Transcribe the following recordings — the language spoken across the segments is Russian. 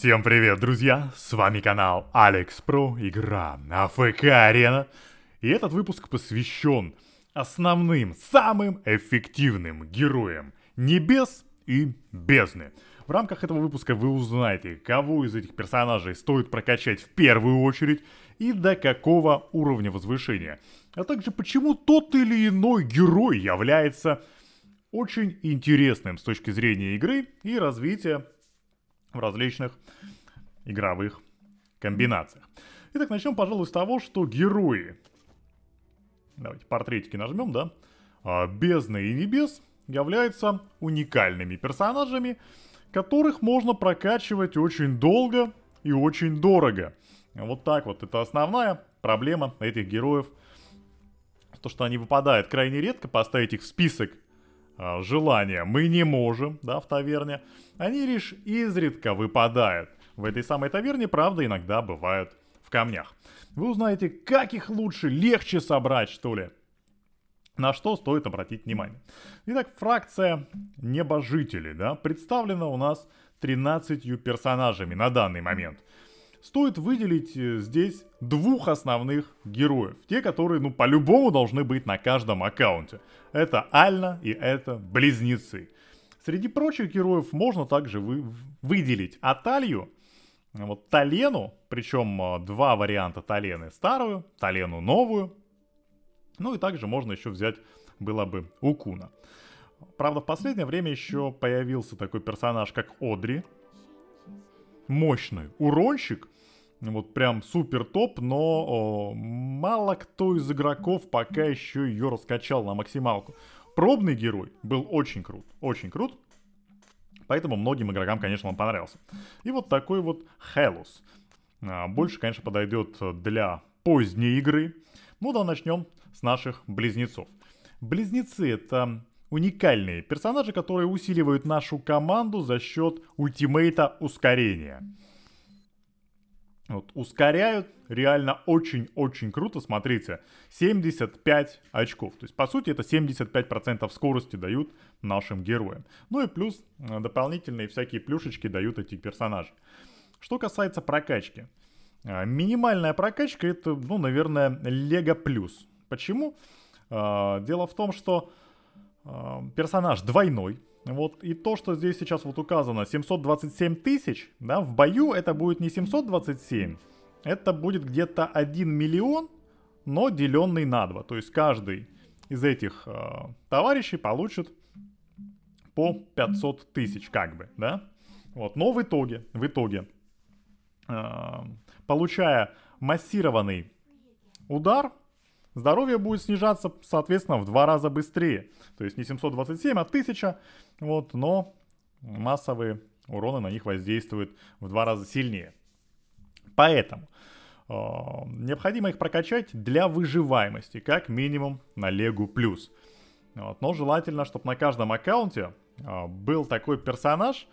Всем привет, друзья! С вами канал Алекс Про, игра на ФК Арена. И этот выпуск посвящен основным, самым эффективным героям небес и бездны. В рамках этого выпуска вы узнаете, кого из этих персонажей стоит прокачать в первую очередь и до какого уровня возвышения. А также почему тот или иной герой является очень интересным с точки зрения игры и развития в различных игровых комбинациях. Итак, начнем, пожалуй, с того, что герои. Давайте портретики нажмем, да? А, Бездна и Небес являются уникальными персонажами, которых можно прокачивать очень долго и очень дорого. Вот так вот. Это основная проблема этих героев. То, что они выпадают крайне редко, поставить их в список Э, желания мы не можем, да, в таверне, они лишь изредка выпадают. В этой самой таверне, правда, иногда бывают в камнях. Вы узнаете, как их лучше, легче собрать, что ли. На что стоит обратить внимание. Итак, фракция небожителей, да, представлена у нас 13 персонажами на данный момент стоит выделить э, здесь двух основных героев. Те, которые, ну, по-любому должны быть на каждом аккаунте. Это Альна и это Близнецы. Среди прочих героев можно также вы, выделить Аталью, вот Талену, причем э, два варианта Талены старую, Талену новую. Ну и также можно еще взять, было бы Укуна. Правда, в последнее время еще появился такой персонаж, как Одри. Мощный уронщик, вот прям супер топ, но о, мало кто из игроков пока еще ее раскачал на максималку. Пробный герой был очень крут, очень крут. Поэтому многим игрокам, конечно, он понравился. И вот такой вот Хелус. А, больше, конечно, подойдет для поздней игры. Ну да, начнем с наших близнецов. Близнецы это уникальные персонажи, которые усиливают нашу команду за счет ультимейта ускорения. Вот, ускоряют реально очень-очень круто. Смотрите, 75 очков. То есть, по сути, это 75% скорости дают нашим героям. Ну и плюс э, дополнительные всякие плюшечки дают эти персонажи. Что касается прокачки. Э, минимальная прокачка это, ну, наверное, Лего Плюс. Почему? Э, дело в том, что персонаж двойной. Вот и то, что здесь сейчас вот указано, 727 тысяч, да, в бою это будет не 727, это будет где-то 1 миллион, но деленный на 2. То есть каждый из этих э, товарищей получит по 500 тысяч, как бы, да. Вот, но в итоге, в итоге, э, получая массированный удар, здоровье будет снижаться, соответственно, в два раза быстрее. То есть не 727, а 1000, вот, но массовые уроны на них воздействуют в два раза сильнее. Поэтому э, необходимо их прокачать для выживаемости, как минимум на Легу Плюс. Вот, но желательно, чтобы на каждом аккаунте э, был такой персонаж,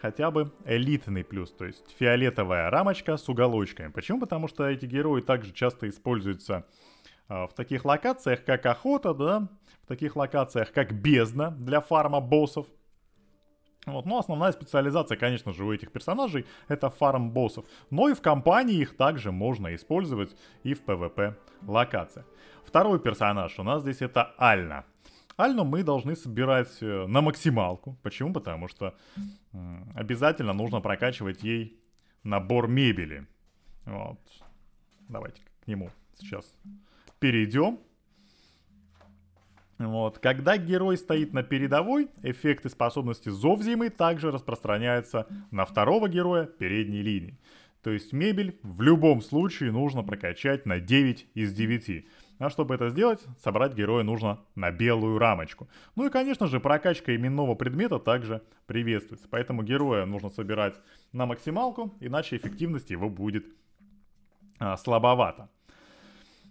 хотя бы элитный плюс, то есть фиолетовая рамочка с уголочками. Почему? Потому что эти герои также часто используются э, Э, в таких локациях, как охота, да, в таких локациях, как бездна для фарма боссов. Вот, но ну, основная специализация, конечно же, у этих персонажей это фарм боссов. Но и в компании их также можно использовать и в PvP локациях. Второй персонаж у нас здесь это Альна. Альну мы должны собирать э, на максималку. Почему? Потому что обязательно нужно прокачивать ей набор мебели. Вот. Давайте к нему сейчас перейдем. Вот. Когда герой стоит на передовой, эффекты способности зов зимы также распространяются на второго героя передней линии. То есть мебель в любом случае нужно прокачать на 9 из 9. А чтобы это сделать, собрать героя нужно на белую рамочку. Ну и, конечно же, прокачка именного предмета также приветствуется. Поэтому героя нужно собирать на максималку, иначе эффективность его будет а, слабовато.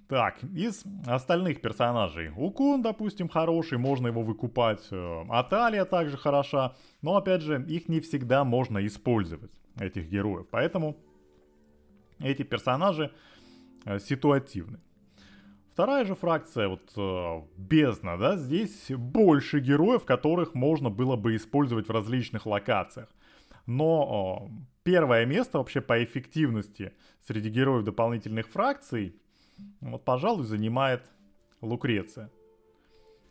Так, из остальных персонажей. Укун, допустим, хороший, можно его выкупать. Э, Аталия также хороша. Но, опять же, их не всегда можно использовать, этих героев. Поэтому эти персонажи э, ситуативны. Вторая же фракция, вот э, бездна, да, здесь больше героев, которых можно было бы использовать в различных локациях. Но э, первое место вообще по эффективности среди героев дополнительных фракций вот, пожалуй, занимает Лукреция.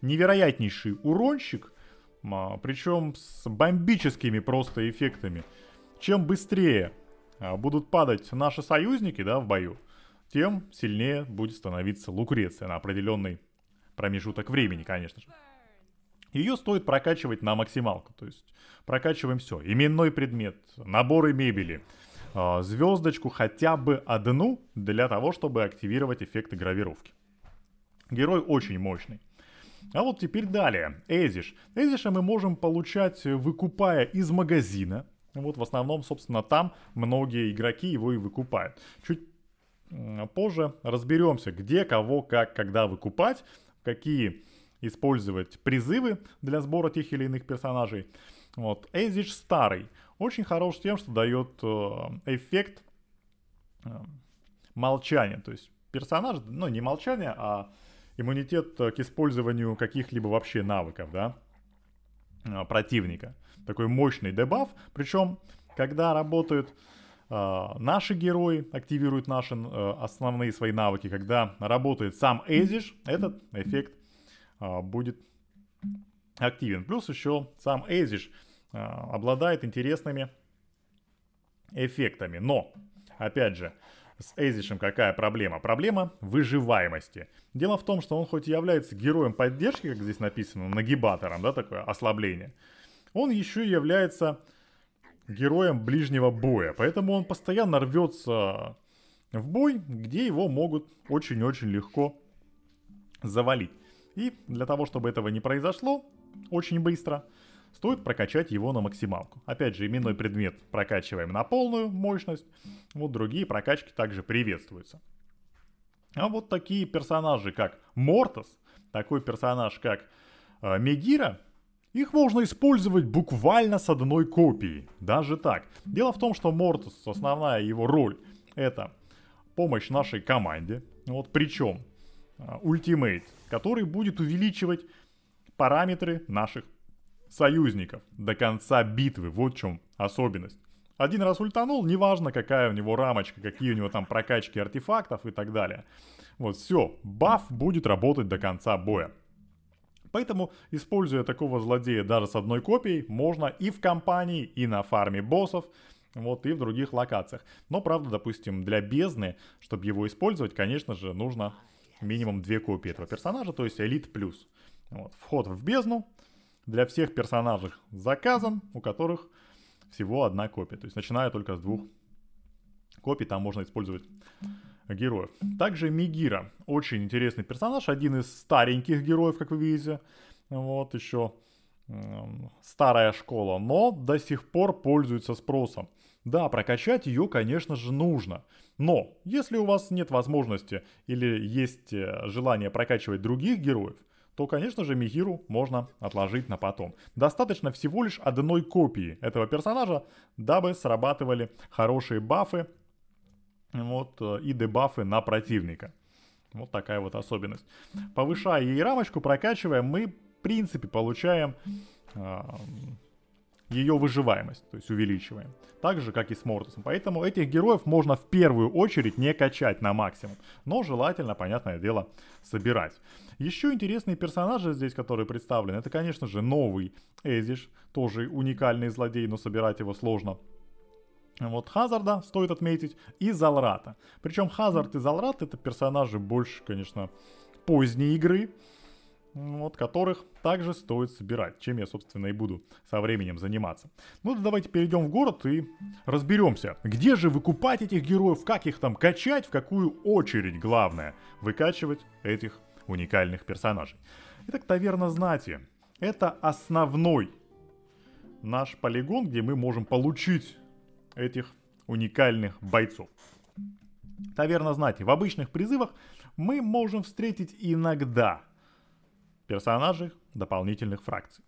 Невероятнейший уронщик, а, причем с бомбическими просто эффектами. Чем быстрее а, будут падать наши союзники да, в бою, тем сильнее будет становиться Лукреция на определенный промежуток времени, конечно же. Ее стоит прокачивать на максималку, то есть прокачиваем все. Именной предмет, наборы мебели, Э, звездочку хотя бы одну для того, чтобы активировать эффекты гравировки. Герой очень мощный. А вот теперь далее. Эзиш. Эзиша мы можем получать, э, выкупая из магазина. Вот в основном, собственно, там многие игроки его и выкупают. Чуть позже разберемся, где, кого, как, когда выкупать, какие использовать призывы для сбора тех или иных персонажей. Вот, Эзиш старый очень хорош тем, что дает э, эффект э, молчания. То есть персонаж, ну не молчание, а иммунитет э, к использованию каких-либо вообще навыков, да, противника. Такой мощный дебаф. Причем, когда работают наши герои, активируют наши основные свои навыки, когда работает сам Эзиш, этот эффект будет активен. Плюс еще сам Эзиш – Э, обладает интересными эффектами. Но, опять же, с Эйзишем какая проблема? Проблема выживаемости. Дело в том, что он хоть и является героем поддержки, как здесь написано, нагибатором, да, такое ослабление, он еще и является героем ближнего боя. Поэтому он постоянно рвется в бой, где его могут очень-очень легко завалить. И для того, чтобы этого не произошло очень быстро, стоит прокачать его на максималку. Опять же, именной предмет прокачиваем на полную мощность, вот другие прокачки также приветствуются. А вот такие персонажи, как Мортас, такой персонаж, как э, Мегира, их можно использовать буквально с одной копией, даже так. Дело в том, что Мортус, основная его роль, это помощь нашей команде. Вот причем э, ультимейт, который будет увеличивать параметры наших союзников до конца битвы. Вот в чем особенность. Один раз ультанул, неважно какая у него рамочка, какие у него там прокачки артефактов и так далее. Вот все, баф будет работать до конца боя. Поэтому, используя такого злодея даже с одной копией, можно и в компании, и на фарме боссов, вот, и в других локациях. Но, правда, допустим, для бездны, чтобы его использовать, конечно же, нужно а, минимум две копии этого персонажа, то есть элит плюс. Вот, вход в бездну, для всех персонажей заказан, у которых всего одна копия. То есть начиная только с двух копий, там можно использовать героев. Также Мигира. Очень интересный персонаж, один из стареньких героев, как вы видите. Вот еще старая школа, но до сих пор пользуется спросом. Да, прокачать ее, конечно же, нужно. Но если у вас нет возможности или есть э, желание прокачивать других героев, то, конечно же, Михиру можно отложить на потом. Достаточно всего лишь одной копии этого персонажа, дабы срабатывали хорошие бафы вот, э, и дебафы на противника. Вот такая вот особенность. Повышая ей рамочку, прокачивая, мы в принципе получаем э, ее выживаемость, то есть увеличиваем. Так же, как и с Мортусом. Поэтому этих героев можно в первую очередь не качать на максимум, но желательно, понятное дело, собирать. Еще интересные персонажи здесь, которые представлены, это, конечно же, новый Эзиш, тоже уникальный злодей, но собирать его сложно. Вот Хазарда стоит отметить и Залрата. Причем Хазард и Залрат это персонажи больше, конечно, поздней игры вот, которых также стоит собирать, чем я, собственно, и буду со временем заниматься. Ну, давайте перейдем в город и разберемся, где же выкупать этих героев, как их там качать, в какую очередь, главное, выкачивать этих уникальных персонажей. Итак, таверна знати. Это основной наш полигон, где мы можем получить этих уникальных бойцов. Таверна знати. В обычных призывах мы можем встретить иногда персонажей дополнительных фракций.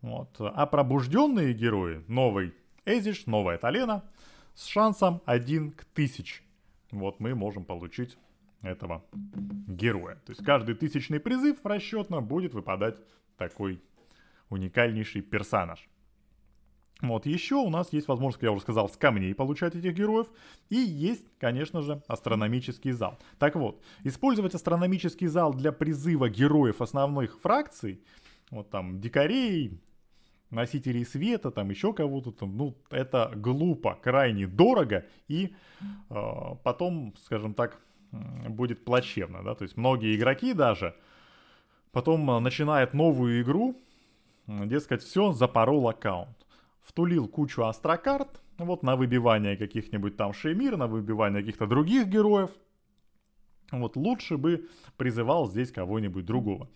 Вот. А пробужденные герои, новый Эзиш, новая Талена, с шансом 1 к 1000. Вот мы можем получить этого героя. То есть каждый тысячный призыв расчетно будет выпадать такой уникальнейший персонаж. Вот, еще у нас есть возможность, как я уже сказал, с камней получать этих героев. И есть, конечно же, астрономический зал. Так вот, использовать астрономический зал для призыва героев основных фракций, вот там дикарей, носителей света, там еще кого-то, там, ну, это глупо, крайне дорого и э, потом, скажем так, будет плачевно, да, то есть многие игроки даже потом а, начинают новую игру, дескать, все, запорол аккаунт втулил кучу астрокарт, ну вот на выбивание каких-нибудь там Шемир, на выбивание каких-то других героев. Вот лучше бы призывал здесь кого-нибудь другого.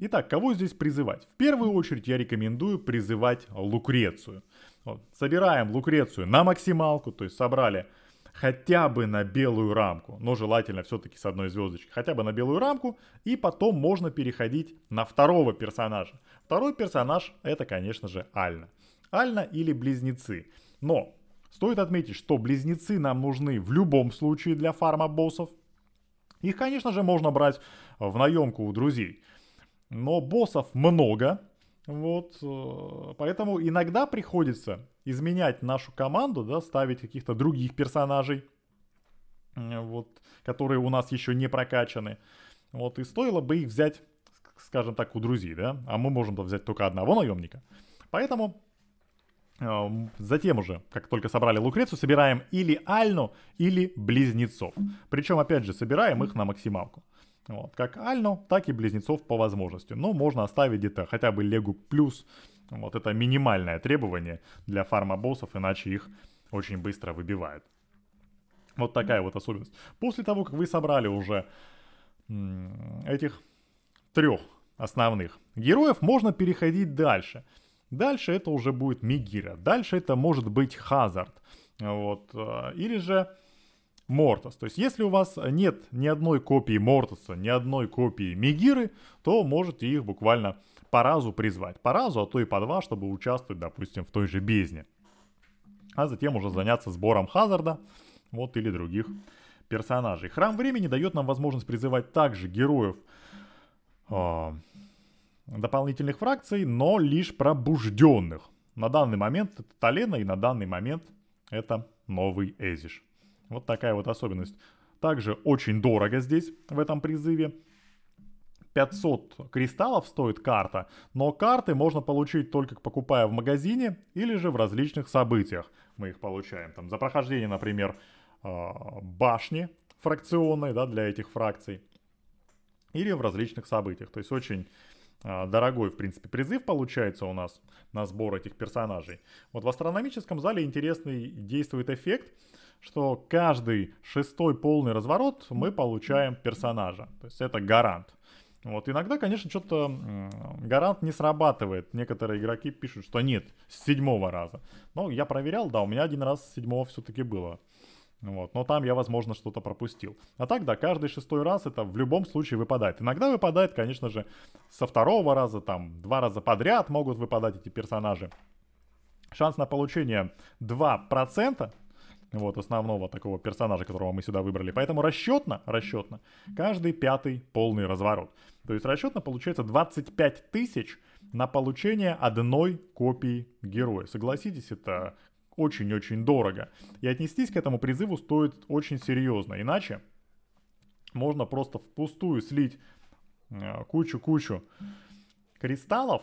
Итак, кого здесь призывать? В первую очередь я рекомендую призывать Лукрецию. Вот, собираем Лукрецию на максималку, то есть собрали хотя бы на белую рамку, но желательно все-таки с одной звездочкой, хотя бы на белую рамку, и потом можно переходить на второго персонажа. Второй персонаж это, конечно же, Альна. Альна или Близнецы. Но стоит отметить, что Близнецы нам нужны в любом случае для фарма боссов. Их, конечно же, можно брать в наемку у друзей. Но боссов много, вот, э, поэтому иногда приходится изменять нашу команду, да, ставить каких-то других персонажей, э, вот, которые у нас еще не прокачаны. Вот, и стоило бы их взять, скажем так, у друзей, да, а мы можем взять только одного наемника. Поэтому Эм, затем уже, как только собрали Лукрецию, собираем или Альну, или Близнецов. Причем, опять же, собираем их на максималку. Вот, как Альну, так и Близнецов по возможности. Но можно оставить где-то хотя бы Легу плюс. Вот это минимальное требование для фарма-боссов, иначе их очень быстро выбивают. Вот такая вот особенность. После того, как вы собрали уже этих трех основных героев, можно переходить дальше – Дальше это уже будет Мигира. Дальше это может быть Хазард. Вот. Э, или же Мортас. То есть, если у вас нет ни одной копии Мортаса, ни одной копии Мигиры, то можете их буквально по разу призвать. По разу, а то и по два, чтобы участвовать, допустим, в той же бездне. А затем уже заняться сбором Хазарда, вот, или других персонажей. Храм времени дает нам возможность призывать также героев а, дополнительных фракций, но лишь пробужденных. На данный момент это Толена и на данный момент это новый Эзиш. Вот такая вот особенность. Также очень дорого здесь, в этом призыве. 500 кристаллов стоит карта, но карты можно получить только покупая в магазине или же в различных событиях. Мы их получаем там за прохождение, например, э, башни фракционной да, для этих фракций или в различных событиях. То есть очень а, дорогой, в принципе, призыв получается у нас на сбор этих персонажей. Вот в астрономическом зале интересный действует эффект, что каждый шестой полный разворот мы получаем персонажа. То есть это гарант. Вот иногда, конечно, что-то гарант не срабатывает. Некоторые игроки пишут, что нет, с седьмого раза. Но я проверял, да, у меня один раз с седьмого все-таки было. Вот. Но там я, возможно, что-то пропустил. А так, да, каждый шестой раз это в любом случае выпадает. Иногда выпадает, конечно же, со второго раза, там, два раза подряд могут выпадать эти персонажи. Шанс на получение 2%, вот, основного такого персонажа, которого мы сюда выбрали. Поэтому расчетно, расчетно, каждый пятый полный разворот. То есть расчетно получается 25 тысяч на получение одной копии героя. Согласитесь, это очень-очень дорого. И отнестись к этому призыву стоит очень серьезно, иначе можно просто впустую слить э, кучу-кучу кристаллов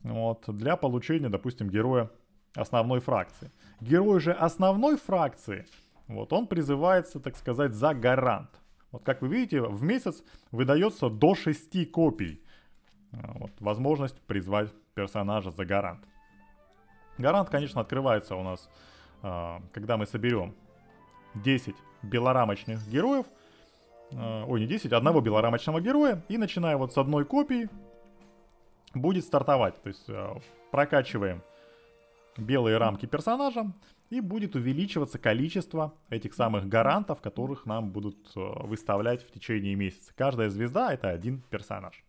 вот, для получения, допустим, героя основной фракции. Герой же основной фракции, вот он призывается, так сказать, за гарант. Вот как вы видите, в месяц выдается до 6 копий. Э, вот, возможность призвать персонажа за гарант. Гарант, конечно, открывается у нас, а, когда мы соберем 10 белорамочных героев. А, ой, не 10, одного белорамочного героя. И начиная вот с одной копии, будет стартовать. То есть а, прокачиваем белые рамки персонажа. И будет увеличиваться количество этих самых гарантов, которых нам будут выставлять в течение месяца. Каждая звезда это один персонаж.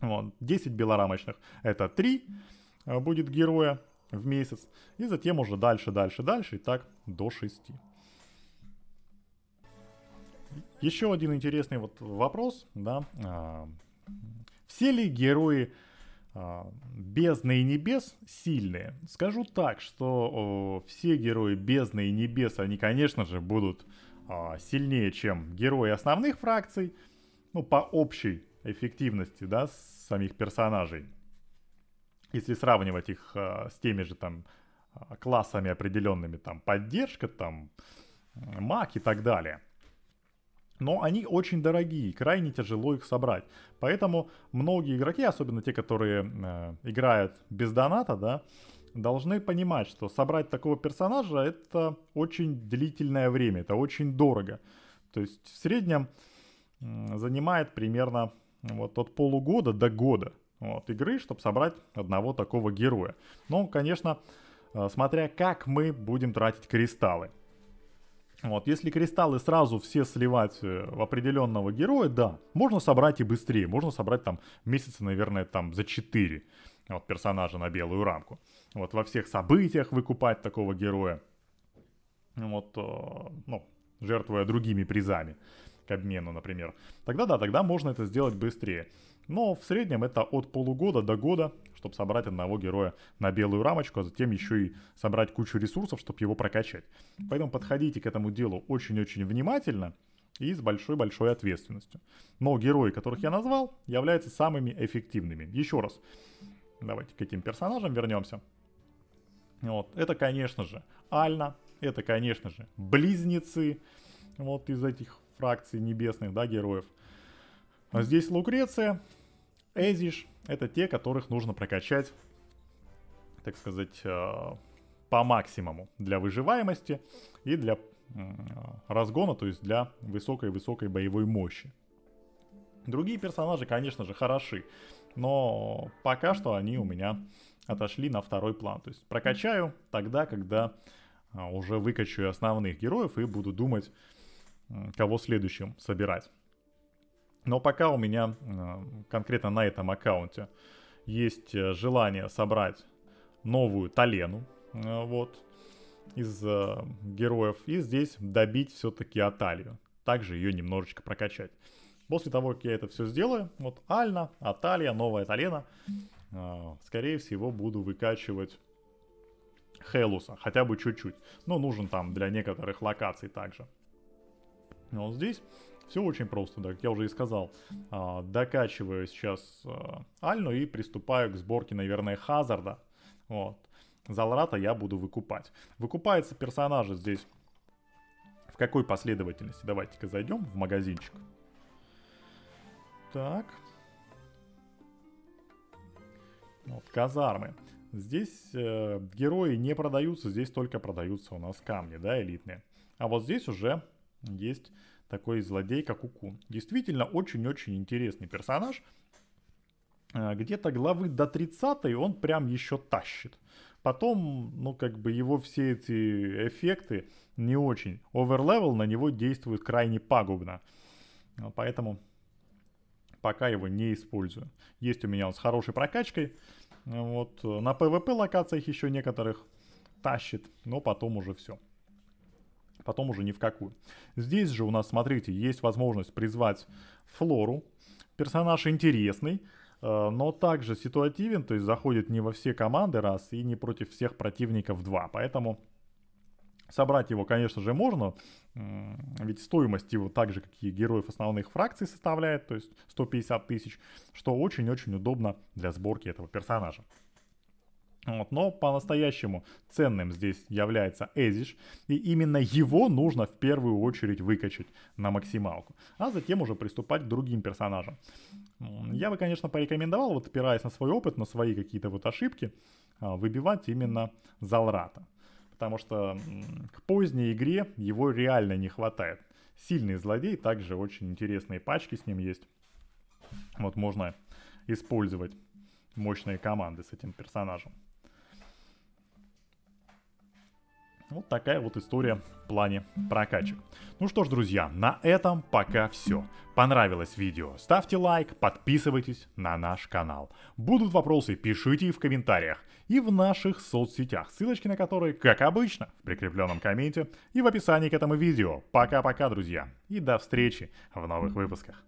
Вот, 10 белорамочных это 3 будет героя в месяц. И затем уже дальше, дальше, дальше, и так до 6. Еще один интересный вот вопрос, да. А, все ли герои а, бездны и небес сильные? Скажу так, что о, все герои бездны и небес, они, конечно же, будут а, сильнее, чем герои основных фракций, ну, по общей эффективности, да, самих персонажей если сравнивать их а, с теми же там а, классами определенными, там поддержка, там мак и так далее. Но они очень дорогие, крайне тяжело их собрать. Поэтому многие игроки, особенно те, которые э, играют без доната, да, должны понимать, что собрать такого персонажа это очень длительное время, это очень дорого. То есть в среднем э, занимает примерно вот от полугода до года вот, игры, чтобы собрать одного такого героя. Ну, конечно, э, смотря как мы будем тратить кристаллы. Вот, если кристаллы сразу все сливать э, в определенного героя, да, можно собрать и быстрее, можно собрать там месяца, наверное, там за 4 вот, персонажа на белую рамку. Вот во всех событиях выкупать такого героя, вот, э, ну, жертвуя другими призами к обмену, например, тогда да, тогда можно это сделать быстрее. Но в среднем это от полугода до года, чтобы собрать одного героя на белую рамочку, а затем еще и собрать кучу ресурсов, чтобы его прокачать. Поэтому подходите к этому делу очень-очень внимательно и с большой-большой ответственностью. Но герои, которых я назвал, являются самыми эффективными. Еще раз, давайте к этим персонажам вернемся. Вот, это, конечно же, Альна, это, конечно же, близнецы, вот из этих фракции небесных, да, героев. А здесь Лукреция, Эзиш, это те, которых нужно прокачать, так сказать, э, по максимуму для выживаемости и для э, разгона, то есть для высокой-высокой боевой мощи. Другие персонажи, конечно же, хороши, но пока что они у меня отошли на второй план. То есть прокачаю тогда, когда а, уже выкачаю основных героев и буду думать кого следующим собирать. Но пока у меня э, конкретно на этом аккаунте есть э, желание собрать новую Талену, э, вот, из героев, и здесь добить все-таки Аталию. Также ее немножечко прокачать. После того, как я это все сделаю, вот Альна, Аталия, новая Талена, скорее всего, буду выкачивать Хелуса, хотя бы чуть-чуть. Но ну, нужен там для некоторых локаций также. Но а вот здесь все очень просто, да, как я уже и сказал. А, докачиваю сейчас а, Альну и приступаю к сборке, наверное, Хазарда. Вот. Залрата я буду выкупать. Выкупается персонажи здесь в какой последовательности? Давайте-ка зайдем в магазинчик. Так. Вот, казармы. Здесь э, герои не продаются, здесь только продаются у нас камни, да, элитные. А вот здесь уже есть такой злодей, как Уку. Действительно, очень-очень интересный персонаж. Э, где-то главы до 30 он прям еще тащит. Потом, ну, как бы его все эти эффекты не очень. Оверлевел на него действует крайне пагубно. Э, поэтому пока его не использую. Есть у меня он с хорошей прокачкой. Э, вот на PvP локациях еще некоторых тащит, но потом уже все потом уже ни в какую. Здесь же у нас, смотрите, есть возможность призвать Флору. Персонаж интересный, э, но также ситуативен, то есть заходит не во все команды раз и не против всех противников два. Поэтому собрать его, конечно же, можно, ведь стоимость его так же, как и героев основных фракций составляет, то есть 150 тысяч, что очень-очень удобно для сборки этого персонажа. Вот, но по-настоящему ценным здесь является Эзиш, и именно его нужно в первую очередь выкачать на максималку, а затем уже приступать к другим персонажам. Я бы, конечно, порекомендовал, вот опираясь на свой опыт, на свои какие-то вот ошибки, а, выбивать именно Залрата, потому что к поздней игре его реально не хватает. Сильный злодей, также очень интересные пачки с ним есть. Вот можно использовать мощные команды с этим персонажем. Вот такая вот история в плане прокачек. Ну что ж, друзья, на этом пока все. Понравилось видео? Ставьте лайк, подписывайтесь на наш канал. Будут вопросы, пишите их в комментариях и в наших соцсетях, ссылочки на которые, как обычно, в прикрепленном комменте и в описании к этому видео. Пока-пока, друзья, и до встречи в новых выпусках.